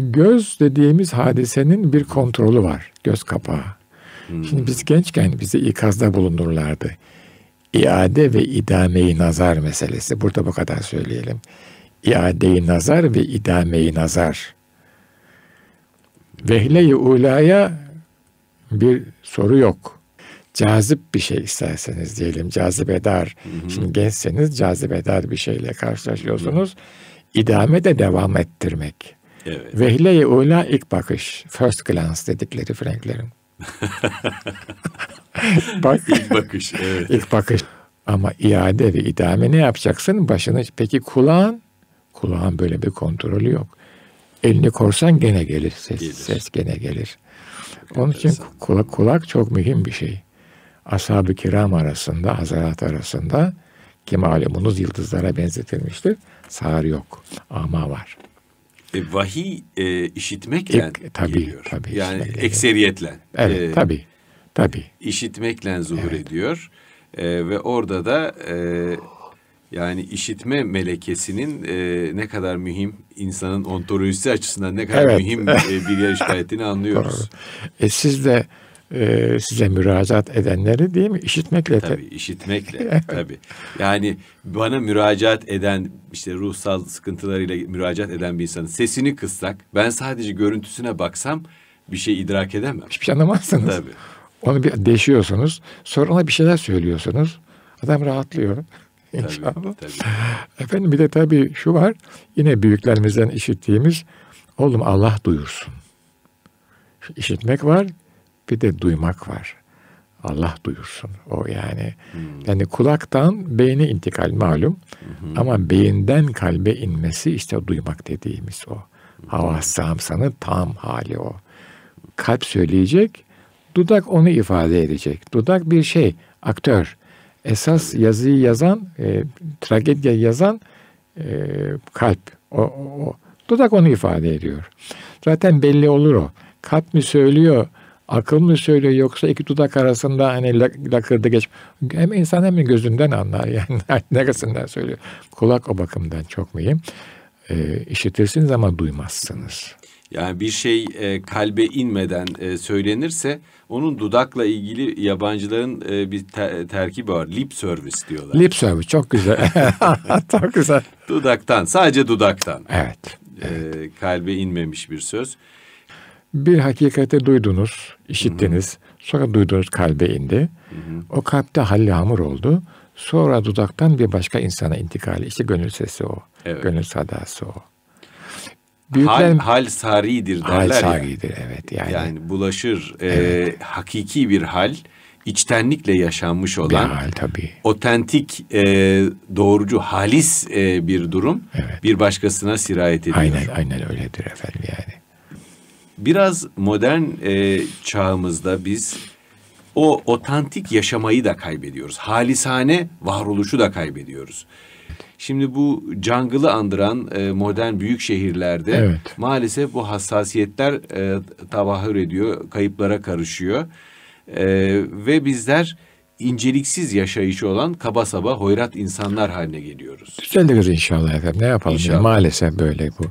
Göz dediğimiz hadisenin bir kontrolü var. Göz kapağı. Hmm. Şimdi biz gençken bizi ikazda bulundurlardı. İade ve idameyi nazar meselesi. Burada bu kadar söyleyelim. i̇ade nazar ve idameyi nazar. Vehle-i ulaya bir soru yok. Cazip bir şey isterseniz diyelim. Cazibedar. Hı Şimdi gençseniz cazibedar bir şeyle karşılaşıyorsunuz. Hı. İdame de devam ettirmek. Evet. Vehleye ula ilk bakış. First glance dedikleri Franklerin. Bak, ilk bakış. Evet. İlk bakış. Ama iade ve idame ne yapacaksın? Başını peki kulağın? Kulağın böyle bir kontrolü yok. Elini korsan gene gelir ses. Gelir. Ses gene gelir. Onun için kulak, kulak çok mühim bir şey. Ashab-ı kiram arasında, hazarat arasında ki malumunuz yıldızlara benzetilmiştir. Sağır yok ama var. E, vahiy e, işitmekle e, tabii, geliyor. Tabii, yani ekseriyetle. Evet e, tabii. Tabii. İşitmekle zuhur evet. ediyor. E, ve orada da e, yani işitme melekesinin e, ne kadar mühim insanın ontolojisi açısından ne kadar evet. mühim e, bir yer ettiğini anlıyoruz. E, siz de e, size müracaat edenleri değil mi? İşitmekle. Tabii işitmekle tabii. Yani bana müracaat eden işte ruhsal sıkıntılarıyla müracaat eden bir insanın sesini kıssak ben sadece görüntüsüne baksam bir şey idrak edemem. Hiçbir şey anlamazsınız. Tabii. Onu bir deşiyorsunuz. Sonra ona bir şeyler söylüyorsunuz. Adam rahatlıyor. İnşallah. Efendim bir de tabii şu var. Yine büyüklerimizden işittiğimiz oğlum Allah duyursun. İşitmek var, bir de duymak var. Allah duyursun. O yani hmm. yani kulaktan beyne intikal malum hmm. ama beyinden kalbe inmesi işte duymak dediğimiz o. Hmm. Havas-ı tam hali o. Kalp söyleyecek, dudak onu ifade edecek. Dudak bir şey, aktör. Esas yazıyı yazan, e, tragedya yazan e, kalp. O, o, o. Dudak onu ifade ediyor. Zaten belli olur o. Kalp mi söylüyor, akıl mı söylüyor yoksa iki dudak arasında hani lakırdı geç. Hem insan hem gözünden anlar yani neresinden söylüyor. Kulak o bakımdan çok mühim. E, ee, işitirsiniz ama duymazsınız. Yani bir şey e, kalbe inmeden e, söylenirse onun dudakla ilgili yabancıların e, bir ter- terkibi var. Lip service diyorlar. Lip service çok güzel. çok güzel. Dudaktan sadece dudaktan. Evet. E, evet. E, kalbe inmemiş bir söz bir hakikati duydunuz, işittiniz. Hı-hı. Sonra duydunuz kalbe indi. Hı-hı. O kalpte halli hamur oldu. Sonra dudaktan bir başka insana intikali. İşte gönül sesi o. Evet. Gönül sadası o. Büyükler, hal, hal saridir derler hal ya. evet yani. Yani bulaşır e, evet. e, hakiki bir hal, içtenlikle yaşanmış olan, bir hal, tabii. otentik, e, doğrucu, halis e, bir durum evet. bir başkasına sirayet ediyor. Aynen, aynen öyledir efendim yani biraz modern e, çağımızda biz o otantik yaşamayı da kaybediyoruz. Halisane varoluşu da kaybediyoruz. Şimdi bu jungle'ı andıran e, modern büyük şehirlerde evet. maalesef bu hassasiyetler e, tavahür ediyor, kayıplara karışıyor. E, ve bizler inceliksiz yaşayışı olan kaba saba hoyrat insanlar haline geliyoruz. Düzelir inşallah efendim. Ne yapalım? İnşallah. maalesef böyle bu.